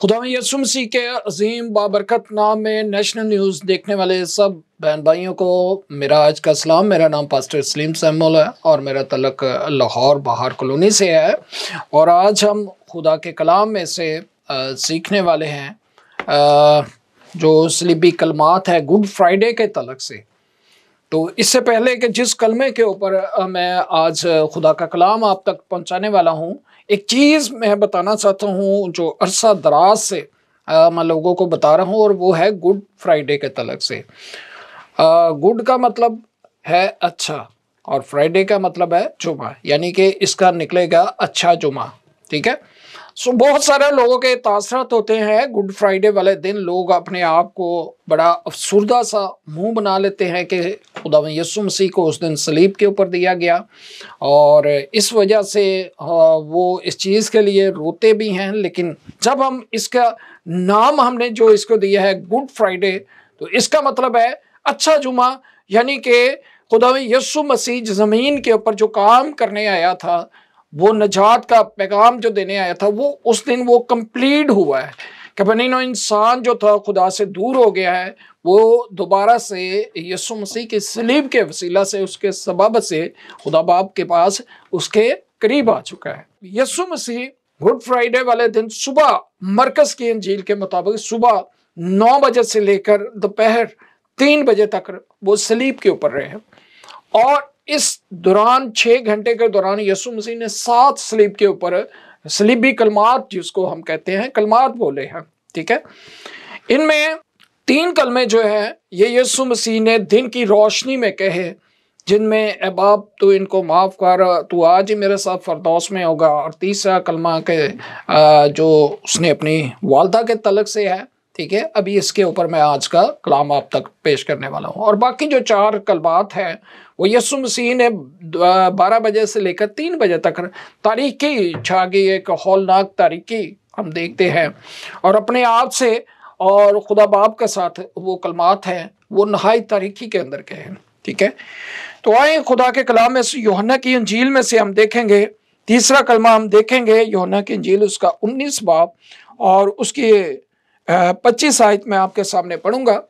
खुदा यसु मसीह के अजीम बाबरकत नाम में नेशनल न्यूज़ देखने वाले सब बहन भाइयों को मेरा आज का सलाम मेरा नाम पास्टर सलीम सैमुल है और मेरा तलक लाहौर बाहर कॉलोनी से है और आज हम खुदा के कलाम में से आ, सीखने वाले हैं आ, जो सलीबी कलमात है गुड फ्राइडे के तलक से तो इससे पहले कि जिस कलमे के ऊपर मैं आज खुदा का कलाम आप तक पहुंचाने वाला हूं एक चीज़ मैं बताना चाहता हूँ जो अरसा दराज से आ, मैं लोगों को बता रहा हूँ और वो है गुड फ्राइडे के तलक से आ, गुड का मतलब है अच्छा और फ्राइडे का मतलब है जुमा यानी कि इसका निकलेगा अच्छा जुमा ठीक है सो बहुत सारे लोगों के तासरत होते हैं गुड फ्राइडे वाले दिन लोग अपने आप को बड़ा अफसरदा सा मुंह बना लेते हैं कि खुदा यसु मसीह को उस दिन सलीब के ऊपर दिया गया और इस वजह से हाँ, वो इस चीज़ के लिए रोते भी हैं लेकिन जब हम इसका नाम हमने जो इसको दिया है गुड फ्राइडे तो इसका मतलब है अच्छा जुमा यानी कि खुदा यसु मसीह ज़मीन के ऊपर जो काम करने आया था वो नजात का पैगाम जो देने आया था वो उस दिन वो कंप्लीट हुआ है कि बनी इंसान जो था खुदा से दूर हो गया है वो दोबारा से यसु मसीह के सलीब के वसीला से उसके सबब से खुदा बाप के पास उसके करीब आ चुका है यसु मसीह गुड फ्राइडे वाले दिन सुबह मरकज की अंजील के मुताबिक सुबह नौ बजे से लेकर दोपहर तीन बजे तक वो सलीब के ऊपर रहे और इस दौरान छः घंटे के दौरान यसु मसीह ने सात स्लीप के ऊपर स्लीपी कलमात जिसको हम कहते हैं कलमात बोले हैं ठीक है इनमें तीन कलमे जो है ये यसु मसीह ने दिन की रोशनी में कहे जिनमें अहबाब तो इनको माफ़ कर तो आज ही मेरे साथ फरदौस में होगा और तीसरा कलमा के जो उसने अपनी वालदा के तलक से है ठीक है अभी इसके ऊपर मैं आज का कलाम आप तक पेश करने वाला हूँ और बाकी जो चार कलबात हैं वो यसु मसीह ने बारह बजे से लेकर तीन बजे तक तारीखी छा गई एक हौलनाक तारीखी हम देखते हैं और अपने आप से और खुदा बाप के साथ वो कलमात हैं वो नहाई तारीखी के अंदर के हैं ठीक है तो आए खुदा के कलाम में योहना की अंजील में से हम देखेंगे तीसरा कलमा हम देखेंगे योहना की अंजील उसका उन्नीस बाप और उसकी पच्चीस आयत में आपके सामने पढ़ूंगा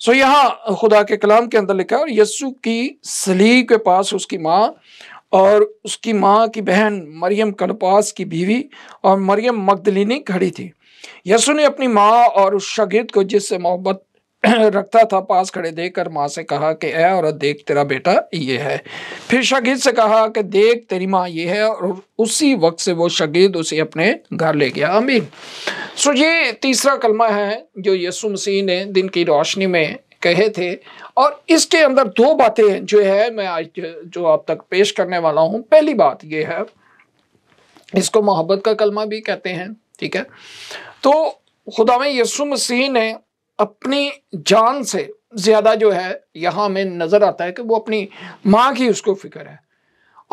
सो यहाँ खुदा के कलाम के अंदर लिखा और यस्सु की सली के पास उसकी माँ और उसकी माँ की बहन मरियम कलपास की बीवी और मरियम मगदलिनी खड़ी थी यसु ने अपनी माँ और उस शगीद को जिससे मोहब्बत रखता था पास खड़े देखकर माँ से कहा कि ऐ औरत देख तेरा बेटा ये है फिर शगीद से कहा कि देख तेरी माँ ये है और उसी वक्त से वो शगीद उसे अपने घर ले गया अमीर सो ये तीसरा कलमा है जो यसु मसीह ने दिन की रोशनी में कहे थे और इसके अंदर दो बातें जो है मैं आज जो आप तक पेश करने वाला हूँ पहली बात यह है इसको मोहब्बत का कलमा भी कहते हैं ठीक है तो खुदा में यसु मसीह ने अपनी जान से ज़्यादा जो है यहाँ हमें नज़र आता है कि वो अपनी माँ की उसको फिक्र है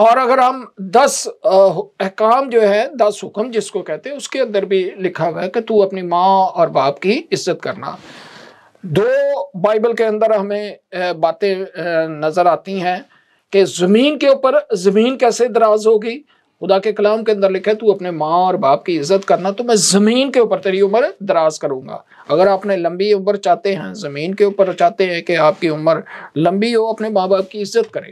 और अगर हम दस अहकाम जो है दस हुक्म जिसको कहते हैं उसके अंदर भी लिखा हुआ है कि तू अपनी माँ और बाप की इज्जत करना दो बाइबल के अंदर हमें बातें नज़र आती हैं कि ज़मीन के ऊपर ज़मीन कैसे दराज होगी खुदा के कलाम के अंदर लिखे तू अपने माँ और बाप की इज्जत करना तो मैं ज़मीन के ऊपर तेरी उम्र दराज करूँगा अगर आपने लंबी उम्र चाहते हैं ज़मीन के ऊपर चाहते हैं कि आपकी उम्र लंबी हो अपने माँ बाप की इज्जत करें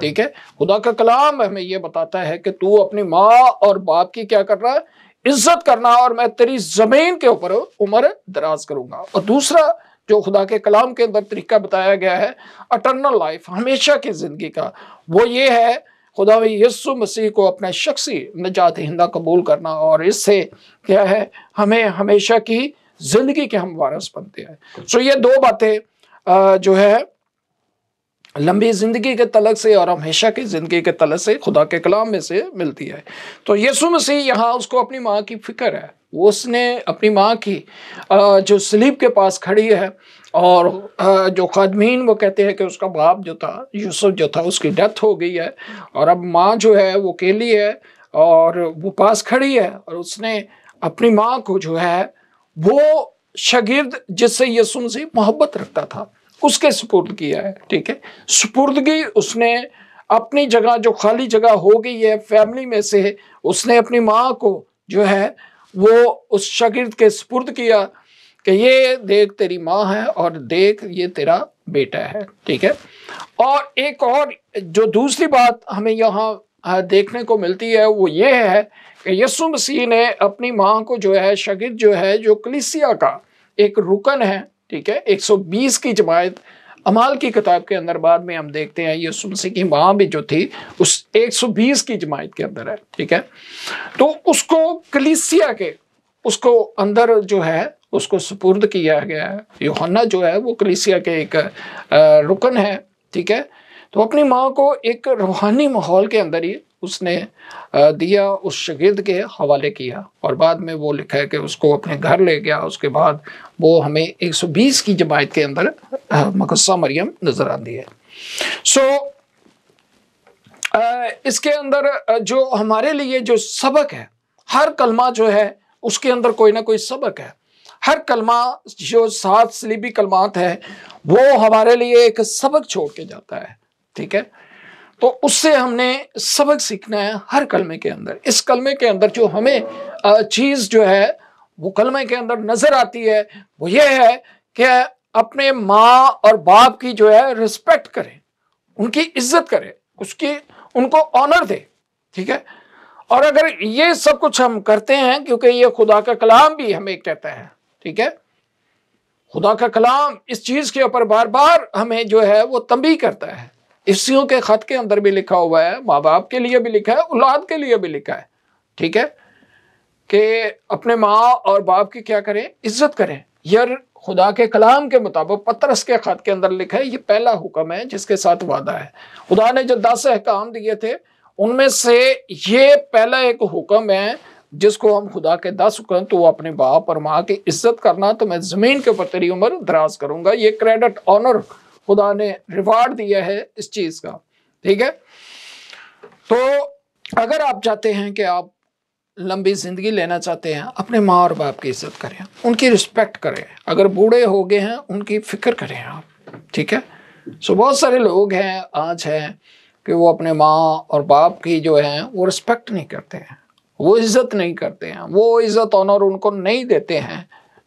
ठीक है खुदा का कलाम हमें यह बताता है कि तू अपनी माँ और बाप की क्या कर रहा है इज्जत करना और मैं तेरी ज़मीन के ऊपर उम्र दराज करूंगा और दूसरा जो खुदा के कलाम के अंदर तरीका बताया गया है अटर्नल लाइफ हमेशा की ज़िंदगी का वो ये है खुदा यसु मसीह को अपना शख्सी नजात हिंदा कबूल करना और इससे क्या है हमें हमेशा की ज़िंदगी के हम वारस बनते हैं सो ये दो बातें जो है लंबी ज़िंदगी के तलक से और हमेशा की ज़िंदगी के तलक से खुदा के कलाम में से मिलती है तो यसु मसीह यहाँ उसको अपनी माँ की फ़िक्र है उसने अपनी माँ की जो स्लीप के पास खड़ी है और जो कदमीन वो कहते हैं कि उसका बाप जो था यूसुफ जो था उसकी डेथ हो गई है और अब माँ जो है वो अकेली है और वो पास खड़ी है और उसने अपनी माँ को जो है वो शगिर्द जिससे यसु मसीह मोहब्बत रखता था उसके सुपुर्द किया है ठीक है सुपुर्दगी उसने अपनी जगह जो खाली जगह हो गई है फैमिली में से उसने अपनी माँ को जो है वो उस शगिर्द के सुपुर्द किया कि ये देख तेरी माँ है और देख ये तेरा बेटा है ठीक है और एक और जो दूसरी बात हमें यहाँ देखने को मिलती है वो ये है कि यसु मसीह ने अपनी माँ को जो है शगिद जो है जो कलिसिया का एक रुकन है ठीक है 120 की जमायत अमाल की किताब के अंदर बाद में हम देखते हैं यसु मसीह की माँ भी जो थी उस 120 की जमायत के अंदर है ठीक है तो उसको कलिसिया के उसको अंदर जो है उसको सुपुर्द किया गया है योहन्ना जो है वो कलिसिया के एक रुकन है ठीक है तो अपनी माँ को एक रूहानी माहौल के अंदर ही उसने दिया उस शगिर्द के हवाले किया और बाद में वो लिखा है कि उसको अपने घर ले गया उसके बाद वो हमें 120 की जमायत के अंदर मकस्सा मरियम नज़र आती है सो so, इसके अंदर जो हमारे लिए जो सबक है हर कलमा जो है उसके अंदर कोई ना कोई सबक है हर कलमा जो सात सलीबी कलमात है वो हमारे लिए एक सबक छोड़ के जाता है ठीक है तो उससे हमने सबक सीखना है हर कलमे के अंदर इस कलमे के अंदर जो हमें चीज़ जो है वो कलमे के अंदर नज़र आती है वो ये है कि अपने माँ और बाप की जो है रिस्पेक्ट करें उनकी इज्जत करें उसकी उनको ऑनर दे ठीक है और अगर ये सब कुछ हम करते हैं क्योंकि ये खुदा का कलाम भी हमें कहता है ठीक है खुदा का कलाम इस चीज के ऊपर बार बार हमें जो है वो तंबी करता है इसियों के खत के अंदर भी लिखा हुआ है माँ बाप के लिए भी लिखा है औलाद के लिए भी लिखा है ठीक है कि अपने माँ और बाप की क्या करें इज्जत करें यार खुदा के कलाम के मुताबिक पतरस के खत के अंदर लिखा है ये पहला हुक्म है जिसके साथ वादा है खुदा ने जो दस अहकाम दिए थे उनमें से ये पहला एक हुक्म है जिसको हम खुदा के दस करें तो वो अपने बाप और माँ की इज्जत करना तो मैं ज़मीन के ऊपर तेरी उम्र दराज करूँगा ये क्रेडिट ऑनर खुदा ने रिवार्ड दिया है इस चीज़ का ठीक है तो अगर आप चाहते हैं कि आप लंबी ज़िंदगी लेना चाहते हैं अपने माँ और बाप की इज्जत करें उनकी रिस्पेक्ट करें अगर बूढ़े हो गए हैं उनकी फ़िक्र करें आप ठीक है सो बहुत सारे लोग हैं आज हैं कि वो अपने माँ और बाप की जो है वो रिस्पेक्ट नहीं करते हैं वो इज्जत नहीं करते हैं वो इज्जत ऑनर उनको नहीं देते हैं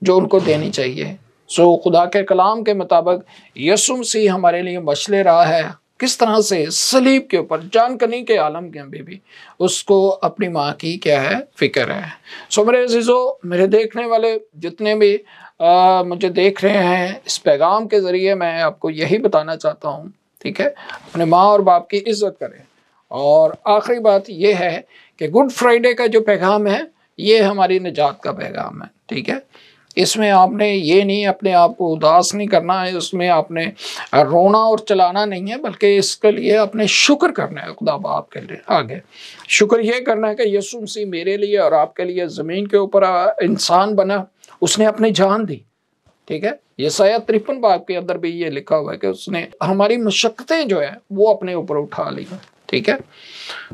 जो उनको देनी चाहिए सो so, खुदा के कलाम के मुताबिक यसुम सी हमारे लिए मछले रहा है किस तरह से सलीब के ऊपर जानकनी के आलम के अभी भी उसको अपनी माँ की क्या है फिक्र है सो so, मेरे जिजो मेरे देखने वाले जितने भी आ, मुझे देख रहे हैं इस पैगाम के ज़रिए मैं आपको यही बताना चाहता हूँ ठीक है अपने माँ और बाप की इज्जत करें और आखिरी बात यह है कि गुड फ्राइडे का जो पैगाम है ये हमारी निजात का पैगाम है ठीक है इसमें आपने ये नहीं अपने आप को उदास नहीं करना है उसमें आपने रोना और चलाना नहीं है बल्कि इसके लिए आपने शुक्र करना है खुदा बाप के लिए आगे शुक्र ये करना है कि यसु मसीह मेरे लिए और आपके लिए ज़मीन के ऊपर इंसान बना उसने अपनी जान दी ठीक है ये सया त्रिपन बाप के अंदर भी ये लिखा हुआ है कि उसने हमारी मशक्क़तें जो है वो अपने ऊपर उठा ली ठीक है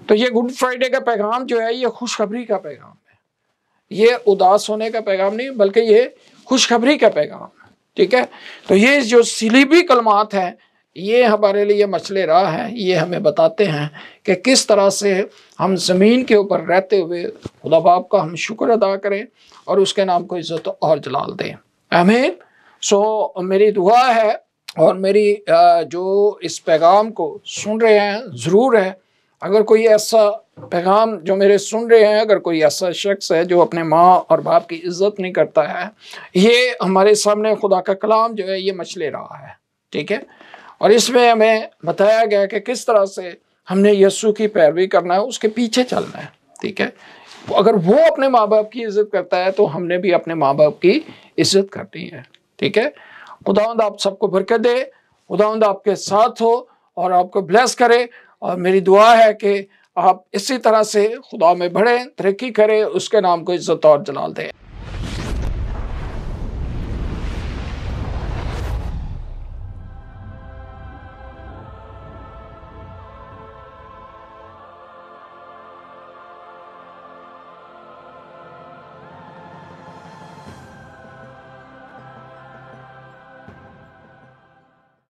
तो ये गुड फ्राइडे का पैगाम जो है ये खुशखबरी का पैगाम है ये उदास होने का पैगाम नहीं बल्कि ये खुशखबरी का पैगाम है ठीक है तो ये जो सिलीबी कलमात हैं ये हमारे लिए मछले रहा है ये हमें बताते हैं कि किस तरह से हम ज़मीन के ऊपर रहते हुए खुदा बाप का हम शुक्र अदा करें और उसके नाम को इज़्ज़त और जलाल दें हमें सो मेरी दुआ है और मेरी जो इस पैगाम को सुन रहे हैं ज़रूर है अगर कोई ऐसा पैगाम जो मेरे सुन रहे हैं अगर कोई ऐसा शख्स है जो अपने माँ और बाप की इज्जत नहीं करता है ये हमारे सामने खुदा का कलाम जो है ये मछले रहा है ठीक है और इसमें हमें बताया गया कि किस तरह से हमने यस्सु की पैरवी करना है उसके पीछे चलना है ठीक है अगर वो अपने माँ बाप की इज्जत करता है तो हमने भी अपने माँ बाप की इज्जत करनी है ठीक है खुदावंद आप सबको बरकत दे खुदावंद आपके साथ हो और आपको ब्लेस करे और मेरी दुआ है कि आप इसी तरह से खुदा में बढ़ें तरक्की करें उसके नाम को इज्जत और जलाल दें